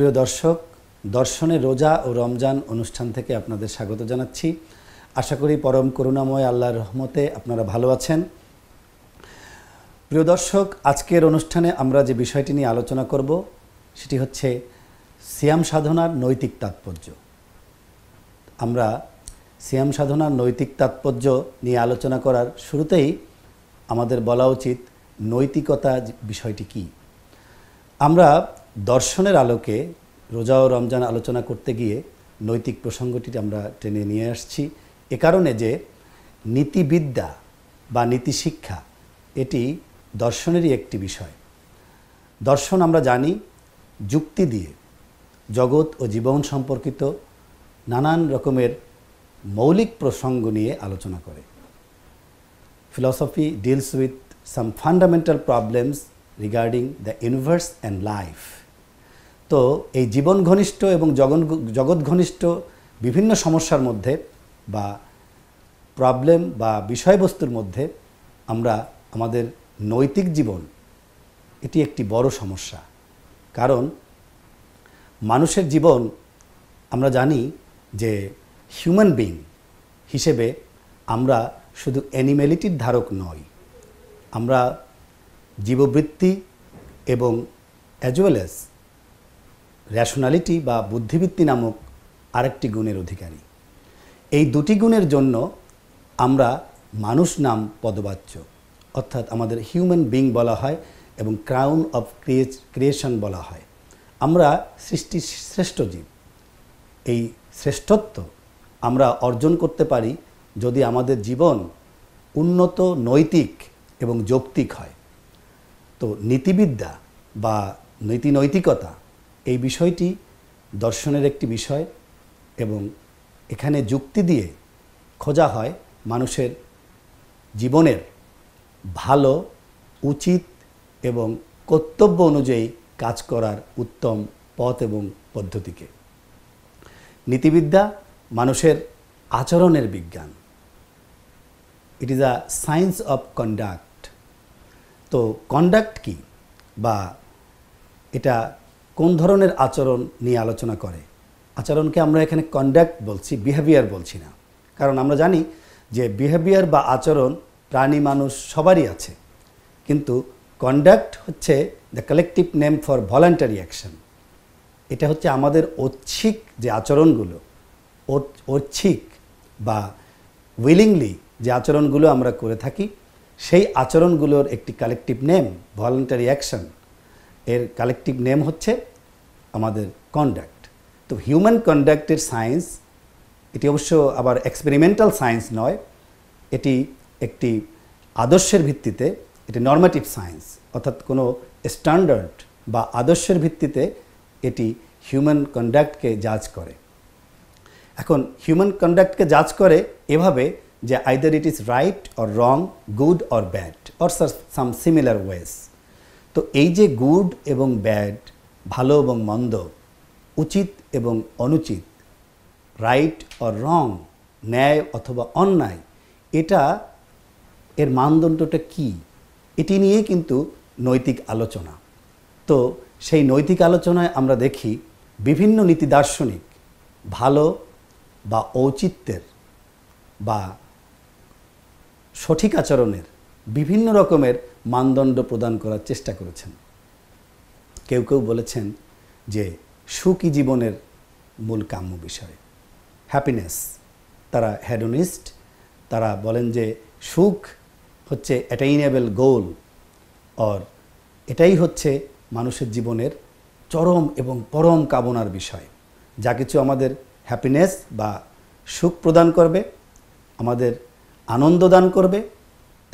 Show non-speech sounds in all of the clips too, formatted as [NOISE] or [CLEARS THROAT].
প্রিয় দর্শক দর্শনে রোজা ও রমজান অনুষ্ঠান থেকে আপনাদের স্বাগত জানাচ্ছি আশা করি পরম করুণাময় আল্লাহর রহমতে আপনারা ভালো আছেন প্রিয় দর্শক আজকের অনুষ্ঠানে আমরা যে বিষয়টি নিয়ে আলোচনা করব সেটি হচ্ছে সিয়াম সাধনার নৈতিক তাৎপর্য আমরা সিয়াম সাধনার নৈতিক তাৎপর্য নিয়ে আলোচনা করার শুরুতেই আমাদের বলা উচিত নৈতিকতা বিষয়টি কী আমরা দর্শনের আলোকে রোজা ও রমজান আলোচনা করতে গিয়ে নৈতিক প্রসঙ্গটি আমরা টেনে নিয়ে আসছি এ কারণে যে নীতিবিদ্যা বা নীতি শিক্ষা এটি দর্শনেরই একটি বিষয় দর্শন আমরা জানি যুক্তি দিয়ে জগৎ ও জীবন সম্পর্কিত নানান রকমের মৌলিক প্রসঙ্গ নিয়ে আলোচনা করে philosophy deals with some fundamental problems regarding the universe and life তো এই জীবন ঘনিষ্ঠ এবং জগৎ ঘনিষ্ঠ বিভিন্ন সমস্যার মধ্যে বা প্রবলেম বা বিষয়বস্তুর মধ্যে আমরা আমাদের নৈতিক জীবন এটি একটি বড় সমস্যা কারণ মানুষের জীবন আমরা জানি যে হিউম্যান বিং হিসেবে আমরা শুধু অ্যানিম্যালিটির ধারক নই আমরা জীববৃত্তি এবং অ্যাজ ওয়েল র্যাশনালিটি বা বুদ্ধিবৃত্তি নামক আরেকটি গুণের অধিকারী এই দুটি গুণের জন্য আমরা মানুষ নাম পদবাচ্য অর্থাৎ আমাদের হিউম্যান বিং বলা হয় এবং ক্রাউন অফ ক্রিয়েশন বলা হয় আমরা সৃষ্টি শ্রেষ্ঠ জীব এই শ্রেষ্ঠত্ব আমরা অর্জন করতে পারি যদি আমাদের জীবন উন্নত নৈতিক এবং যৌক্তিক হয় তো নীতিবিদ্যা বা নৈতিকতা এই বিষয়টি দর্শনের একটি বিষয় এবং এখানে যুক্তি দিয়ে খোঁজা হয় মানুষের জীবনের ভালো উচিত এবং কর্তব্য অনুযায়ী কাজ করার উত্তম পথ এবং পদ্ধতিকে নীতিবিদ্যা মানুষের আচরণের বিজ্ঞান it is a science of conduct তো কন্ডাক্ট কি বা এটা কোন ধরনের আচরণ নিয়ে আলোচনা করে আচরণকে আমরা এখানে কন্ডাক্ট বলছি বিহেভিয়ার বলছি না কারণ আমরা জানি যে বিহেভিয়ার বা আচরণ প্রাণী মানুষ সবারই আছে কিন্তু কন্ডাক্ট হচ্ছে the collective name for voluntary action এটা হচ্ছে আমাদের ঐচ্ছিক যে আচরণগুলো ঐচ্ছিক বা উইলিংলি যে আচরণগুলো আমরা করে থাকি সেই আচরণগুলোর একটি কালেকটিভ নেম ভলান্টারি অ্যাকশন এর কালেকটিভ নেম হচ্ছে আমাদের কন্ডাক্ট তো হিউম্যান কন্ডাক্টের সায়েন্স এটি অবশ্য আবার এক্সপেরিমেন্টাল সায়েন্স নয় এটি একটি আদর্শের ভিত্তিতে এটি নর্মাটিভ সায়েন্স অর্থাৎ কোনো স্ট্যান্ডার্ড বা আদর্শের ভিত্তিতে এটি হিউম্যান কন্ডাক্টকে জাজ করে এখন হিউম্যান কন্ডাক্টকে জাজ করে এভাবে যে either it is right or wrong good or bad or some similar ways তো এই যে গুড এবং ব্যাড ভালো এবং মন্দ উচিত এবং অনুচিত রাইট অর রং ন্যায় অথবা অন্যায় এটা এর মানদণ্ডটা কি এটি নিয়ে কিন্তু নৈতিক আলোচনা তো সেই নৈতিক আলোচনায় আমরা দেখি বিভিন্ন নীতি দার্শনিক ভালো বা ঔচিত্যের বা সঠিক আচরণের বিভিন্ন রকমের মানদণ্ড প্রদান করার চেষ্টা করেছেন কেউ কেউ বলেছেন যে সুখী জীবনের মূল কাম্য বিষয় হ্যাপিনেস তারা হ্যাডোনিস্ট তারা বলেন যে সুখ হচ্ছে অ্যাটাইনেবল গোল অর এটাই হচ্ছে মানুষের জীবনের চরম এবং পরম কামনার বিষয় যা কিছু আমাদের হ্যাপিনেস বা সুখ প্রদান করবে আমাদের আনন্দ দান করবে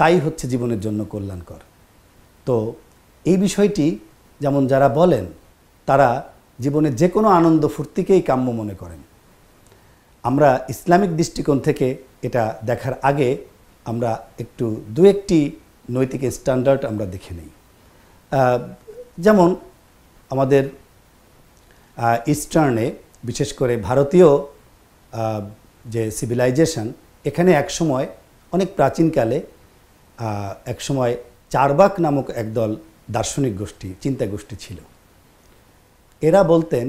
তাই হচ্ছে জীবনের জন্য কল্যাণকর তো এই বিষয়টি যেমন যারা বলেন তারা জীবনের যে কোনো আনন্দ ফুর্তিকেই কাম্য মনে করেন আমরা ইসলামিক দৃষ্টিকোণ থেকে এটা দেখার আগে আমরা একটু দু একটি নৈতিক স্ট্যান্ডার্ড আমরা দেখে নিই যেমন আমাদের ইস্টার্নে বিশেষ করে ভারতীয় যে সিভিলাইজেশন এখানে একসময় অনেক প্রাচীনকালে একসময় চারবাক নামক একদল দার্শনিক গোষ্ঠী চিন্তা গোষ্ঠী ছিল এরা বলতেন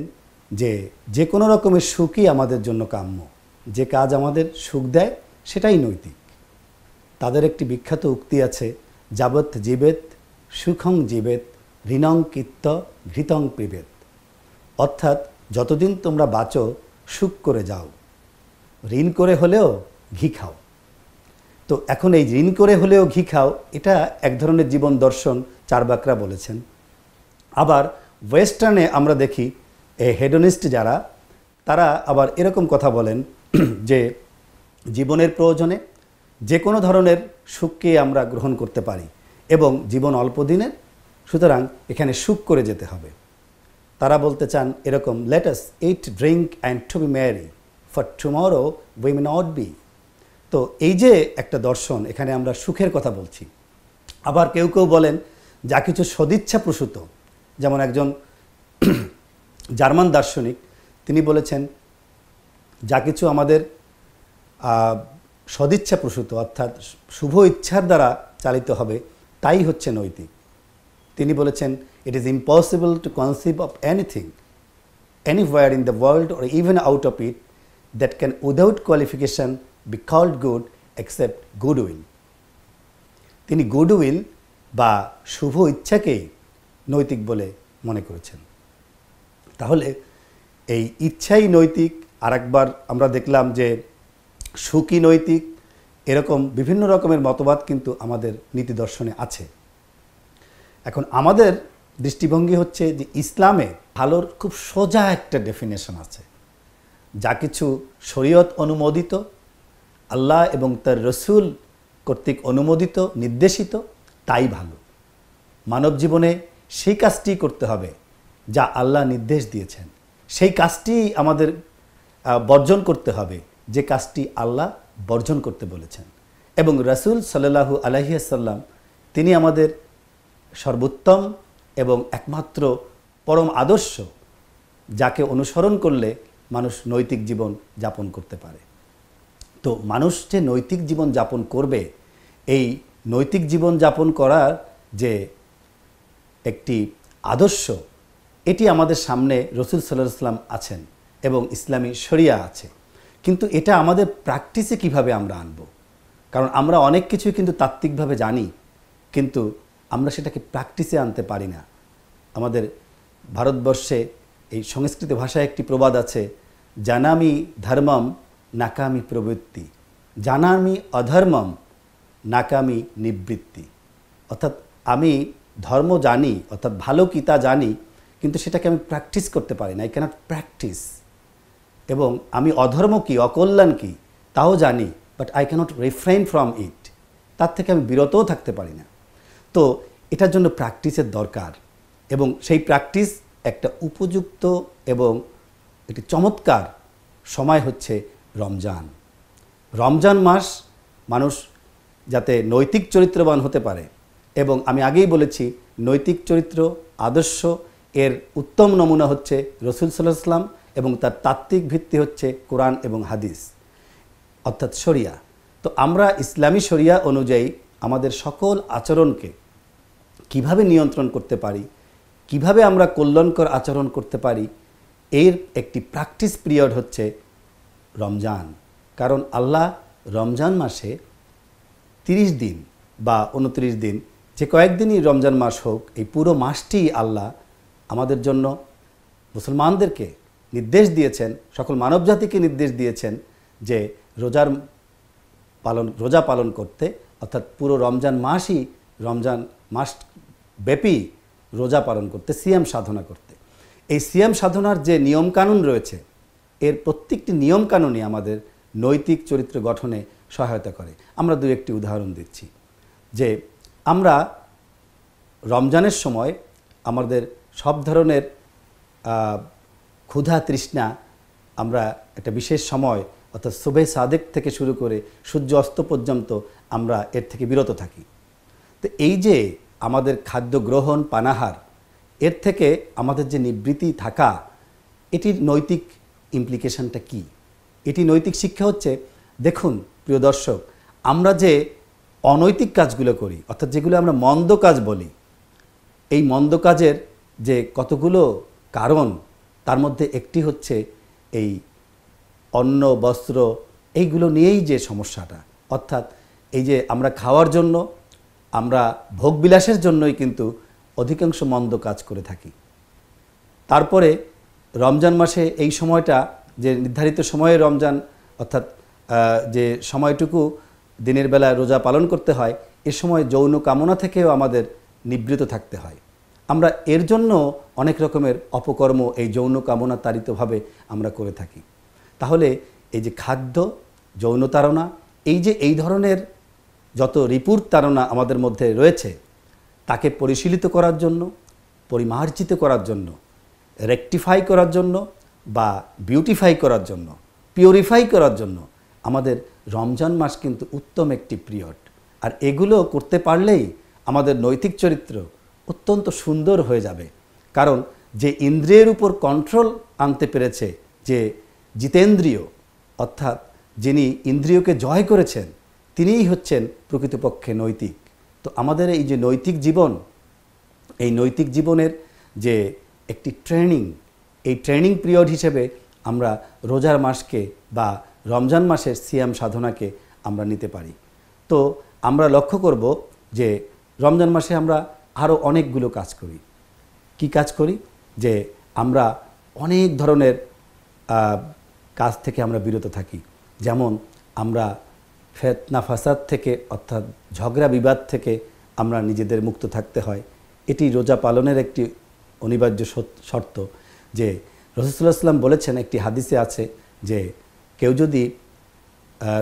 যে যে কোনো রকমের সুখই আমাদের জন্য কাম্য যে কাজ আমাদের সুখ দেয় সেটাই নৈতিক তাদের একটি বিখ্যাত উক্তি আছে যাবৎ জীবেত সুখং জীবেত ঋণং কিত্ত ঘৃতং পিবেত অর্থাৎ যতদিন তোমরা বাঁচো সুখ করে যাও ঋণ করে হলেও ঘি খাও তো এখন এই ঋণ করে হলেও ঘি খাও এটা এক ধরনের জীবন দর্শন চারবাকরা বলেছেন আবার ওয়েস্টার্নে আমরা দেখি এ হেডোনিস্ট যারা তারা আবার এরকম কথা বলেন [CLEARS THROAT] যে জীবনের প্রয়োজনে যে কোনো ধরনের সুখকে আমরা গ্রহণ করতে পারি এবং জীবন অল্প দিনের সুতরাং এখানে সুখ করে যেতে হবে তারা বলতে চান এরকম let us eat drink and to be merry for tomorrow we may not be তো এই যে একটা দর্শন এখানে আমরা সুখের কথা বলছি আবার কেউ কেউ বলেন যা কিছু সদিচ্ছা প্রসূত যেমন একজন [CLEARS THROAT] জার্মান দার্শনিক তিনি বলেছেন যা কিছু আমাদের সদিচ্ছা প্রসূত অর্থাৎ শুভ ইচ্ছার দ্বারা চালিত হবে তাই হচ্ছে নৈতিক তিনি বলেছেন it is impossible to conceive of anything war in the world or even out of it that can without qualification be be good good good will তিনি গুড উইল বা শুভ ইচ্ছাকেই নৈতিক বলে মনে করেছেন তাহলে এই ইচ্ছাই নৈতিক আর একবার আমরা দেখলাম যে সুখী নৈতিক এরকম বিভিন্ন রকমের মতবাদ কিন্তু আমাদের নীতি দর্শনে আছে এখন আমাদের দৃষ্টিভঙ্গি হচ্ছে যে ইসলামে ভালোর খুব সোজা একটা ডেফিনেশন আছে যা কিছু শরীয়ত অনুমোদিত আল্লাহ এবং তার রসুল কর্তৃক অনুমোদিত নির্দেশিত তাই ভালো মানব জীবনে সেই কাজটি করতে হবে যা আল্লাহ নির্দেশ দিয়েছেন সেই কাজটি আমাদের বর্জন করতে হবে যে কাজটি আল্লাহ বর্জন করতে বলেছেন এবং রসুল সাল্লাহু আলহিয়াসাল্লাম তিনি আমাদের সর্বোত্তম এবং একমাত্র পরম আদর্শ যাকে অনুসরণ করলে মানুষ নৈতিক জীবন যাপন করতে পারে তো মানুষ যে নৈতিক জীবন যাপন করবে এই নৈতিক জীবন যাপন করার যে একটি আদর্শ এটি আমাদের সামনে রসুল সাল্লাহ সাল্লাম আছেন এবং ইসলামী শরিয়া আছে কিন্তু এটা আমাদের প্র্যাকটিসে কিভাবে আমরা আনব কারণ আমরা অনেক কিছুই কিন্তু তাত্ত্বিকভাবে জানি কিন্তু আমরা সেটাকে প্র্যাকটিসে আনতে পারি না আমাদের ভারতবর্ষে এই সংস্কৃত ভাষায় একটি প্রবাদ আছে জানামি ধর্মম নাকামি প্রবৃত্তি জানামি অধর্মম নাকামি নিবৃত্তি অর্থাৎ আমি ধর্ম জানি অর্থাৎ ভালো কি তা জানি কিন্তু সেটাকে আমি প্র্যাকটিস করতে পারি না আই ক্যানট প্র্যাকটিস এবং আমি অধর্ম কি অকল্যাণ কি তাও জানি but I can't refrain from it তার থেকে আমি বিরতও থাকতে পারি না তো এটার জন্য প্র্যাকটিসের দরকার এবং সেই প্র্যাকটিস একটা উপযুক্ত এবং একটি চমৎকার সময় হচ্ছে রমজান রমজান মাস মানুষ যাতে নৈতিক চরিত্রবান হতে পারে এবং আমি আগেই বলেছি নৈতিক চরিত্র আদর্শ এর উত্তম নমুনা হচ্ছে রসুল সাল্লাহসাল্লাম এবং তার তাত্ত্বিক ভিত্তি হচ্ছে কোরআন এবং হাদিস অর্থাৎ শরিয়া তো আমরা ইসলামী শরিয়া অনুযায়ী আমাদের সকল আচরণকে কিভাবে নিয়ন্ত্রণ করতে পারি কিভাবে আমরা কল্যাণকর আচরণ করতে পারি এর একটি প্র্যাকটিস পিরিয়ড হচ্ছে রমজান কারণ আল্লাহ রমজান মাসে তিরিশ দিন বা উনত্রিশ দিন যে কয়েকদিনই রমজান মাস হোক এই পুরো মাসটি আল্লাহ আমাদের জন্য মুসলমানদেরকে নির্দেশ দিয়েছেন সকল মানবজাতিকে নির্দেশ দিয়েছেন যে রোজার পালন রোজা পালন করতে অর্থাৎ পুরো রমজান মাসই রমজান মাস ব্যাপী রোজা পালন করতে সিয়াম সাধনা করতে এই সিয়াম সাধনার যে নিয়মকানুন রয়েছে এর প্রত্যেকটি নিয়মকানুনই আমাদের নৈতিক চরিত্র গঠনে সহায়তা করে আমরা দু একটি উদাহরণ দিচ্ছি যে আমরা রমজানের সময় আমাদের সব ধরনের ক্ষুধা তৃষ্ণা আমরা একটা বিশেষ সময় অর্থাৎ শুভে সাদেক থেকে শুরু করে সূর্য অস্ত পর্যন্ত আমরা এর থেকে বিরত থাকি তো এই যে আমাদের খাদ্য গ্রহণ পানাহার এর থেকে আমাদের যে নিবৃতি থাকা এটির নৈতিক ইমপ্লিকেশনটা কি এটি নৈতিক শিক্ষা হচ্ছে দেখুন প্রিয় দর্শক আমরা যে অনৈতিক কাজগুলো করি অর্থাৎ যেগুলো আমরা মন্দ কাজ বলি এই মন্দ কাজের যে কতগুলো কারণ তার মধ্যে একটি হচ্ছে এই অন্ন বস্ত্র এইগুলো নিয়েই যে সমস্যাটা অর্থাৎ এই যে আমরা খাওয়ার জন্য আমরা ভোগবিলাসের জন্যই কিন্তু অধিকাংশ মন্দ কাজ করে থাকি তারপরে রমজান মাসে এই সময়টা যে নির্ধারিত সময়ে রমজান অর্থাৎ যে সময়টুকু দিনের বেলা রোজা পালন করতে হয় এ সময় যৌন কামনা থেকেও আমাদের নিবৃত থাকতে হয় আমরা এর জন্য অনেক রকমের অপকর্ম এই যৌন কামনা তাড়িতভাবে আমরা করে থাকি তাহলে এই যে খাদ্য যৌন তারণা এই যে এই ধরনের যত রিপুর তারণা আমাদের মধ্যে রয়েছে তাকে পরিশীলিত করার জন্য পরিমার্জিত করার জন্য রেকটিফাই করার জন্য বা বিউটিফাই করার জন্য পিউরিফাই করার জন্য আমাদের রমজান মাস কিন্তু উত্তম একটি পিরিয়ড আর এগুলো করতে পারলেই আমাদের নৈতিক চরিত্র অত্যন্ত সুন্দর হয়ে যাবে কারণ যে ইন্দ্রিয়ের উপর কন্ট্রোল আনতে পেরেছে যে জিতেন্দ্রীয় অর্থাৎ যিনি ইন্দ্রিয়কে জয় করেছেন তিনিই হচ্ছেন প্রকৃতপক্ষে নৈতিক তো আমাদের এই যে নৈতিক জীবন এই নৈতিক জীবনের যে একটি ট্রেনিং এই ট্রেনিং পিরিয়ড হিসেবে আমরা রোজার মাসকে বা রমজান মাসের সিয়াম সাধনাকে আমরা নিতে পারি তো আমরা লক্ষ্য করব যে রমজান মাসে আমরা আরও অনেকগুলো কাজ করি কি কাজ করি যে আমরা অনেক ধরনের কাজ থেকে আমরা বিরত থাকি যেমন আমরা ফেতনা ফাসাদ থেকে অর্থাৎ ঝগড়া বিবাদ থেকে আমরা নিজেদের মুক্ত থাকতে হয় এটি রোজা পালনের একটি অনিবার্য শর্ত যে রসদুল্লাহ বলেছেন একটি হাদিসে আছে যে কেউ যদি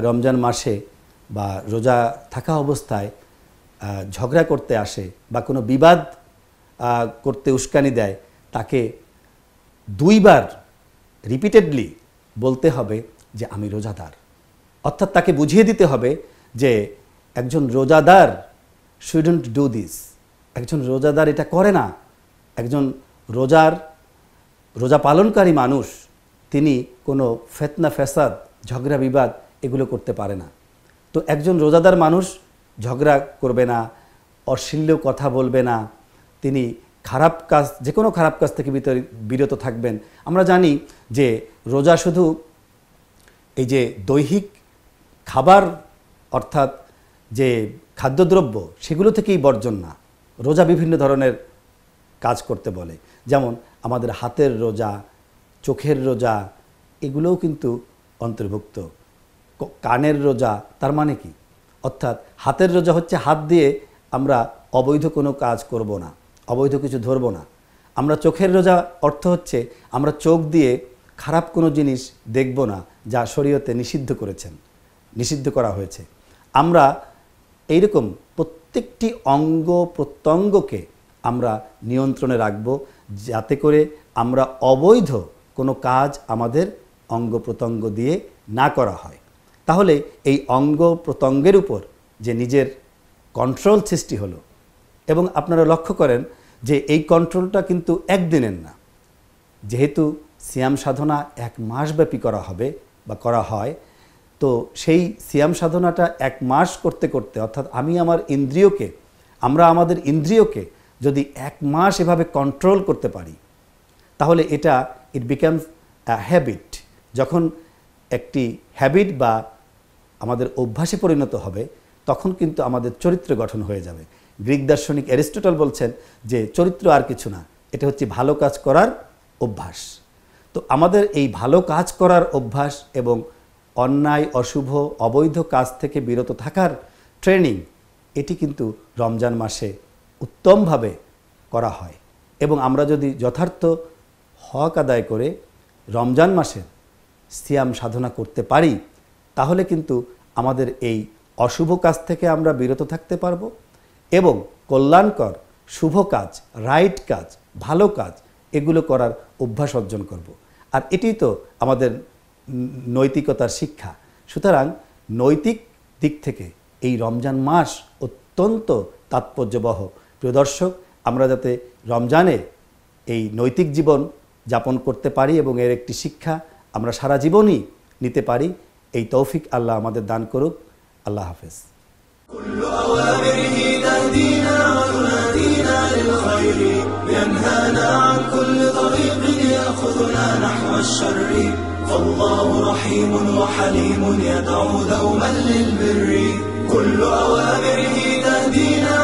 রমজান মাসে বা রোজা থাকা অবস্থায় ঝগড়া করতে আসে বা কোনো বিবাদ করতে উস্কানি দেয় তাকে দুইবার রিপিটেডলি বলতে হবে যে আমি রোজাদার অর্থাৎ তাকে বুঝিয়ে দিতে হবে যে একজন রোজাদার শুডেন্ট ডু দিস একজন রোজাদার এটা করে না একজন রোজার রোজা পালনকারী মানুষ তিনি কোনো ফেতনা ফেসাদ ঝগড়া বিবাদ এগুলো করতে পারে না তো একজন রোজাদার মানুষ ঝগড়া করবে না অশ্লীল কথা বলবে না তিনি খারাপ কাজ যে কোনো খারাপ কাজ থেকে বিরত থাকবেন আমরা জানি যে রোজা শুধু এই যে দৈহিক খাবার অর্থাৎ যে খাদ্যদ্রব্য সেগুলো থেকেই বর্জন না রোজা বিভিন্ন ধরনের কাজ করতে বলে যেমন আমাদের হাতের রোজা চোখের রোজা এগুলোও কিন্তু অন্তর্ভুক্ত কানের রোজা তার মানে কি অর্থাৎ হাতের রোজা হচ্ছে হাত দিয়ে আমরা অবৈধ কোনো কাজ করব না অবৈধ কিছু ধরব না আমরা চোখের রোজা অর্থ হচ্ছে আমরা চোখ দিয়ে খারাপ কোনো জিনিস দেখব না যা শরীয়তে নিষিদ্ধ করেছেন নিষিদ্ধ করা হয়েছে আমরা এইরকম প্রত্যেকটি অঙ্গ প্রত্যঙ্গকে আমরা নিয়ন্ত্রণে রাখব যাতে করে আমরা অবৈধ কোনো কাজ আমাদের অঙ্গ প্রত্যঙ্গ দিয়ে না করা হয় তাহলে এই অঙ্গ প্রত্যঙ্গের উপর যে নিজের কন্ট্রোল সৃষ্টি হলো এবং আপনারা লক্ষ্য করেন যে এই কন্ট্রোলটা কিন্তু একদিনের না যেহেতু সিয়াম সাধনা এক মাসব্যাপী করা হবে বা করা হয় তো সেই সিয়াম সাধনাটা এক মাস করতে করতে অর্থাৎ আমি আমার ইন্দ্রিয়কে আমরা আমাদের ইন্দ্রিয়কে যদি এক মাস এভাবে কন্ট্রোল করতে পারি তাহলে এটা ইট বিকামস অ্যা হ্যাবিট যখন একটি হ্যাবিট বা আমাদের অভ্যাসে পরিণত হবে তখন কিন্তু আমাদের চরিত্র গঠন হয়ে যাবে গ্রিক দার্শনিক অ্যারিস্টোটল বলছেন যে চরিত্র আর কিছু না এটা হচ্ছে ভালো কাজ করার অভ্যাস তো আমাদের এই ভালো কাজ করার অভ্যাস এবং অন্যায় অশুভ অবৈধ কাজ থেকে বিরত থাকার ট্রেনিং এটি কিন্তু রমজান মাসে উত্তমভাবে করা হয় এবং আমরা যদি যথার্থ হক আদায় করে রমজান মাসের সিয়াম সাধনা করতে পারি তাহলে কিন্তু আমাদের এই অশুভ কাজ থেকে আমরা বিরত থাকতে পারব এবং কল্যাণকর শুভ কাজ রাইট কাজ ভালো কাজ এগুলো করার অভ্যাস অর্জন করব। আর এটি তো আমাদের নৈতিকতার শিক্ষা সুতরাং নৈতিক দিক থেকে এই রমজান মাস অত্যন্ত তাৎপর্যবহ প্রিয় দর্শক আমরা যাতে রমজানে এই নৈতিক জীবন যাপন করতে পারি এবং এর একটি শিক্ষা আমরা সারা জীবনই নিতে পারি এই তৌফিক আল্লাহ আমাদের দান করুক আল্লাহ হাফেজ ينهانا رحيم وحليم يدعو دوما للبر كل أوامره تهدينا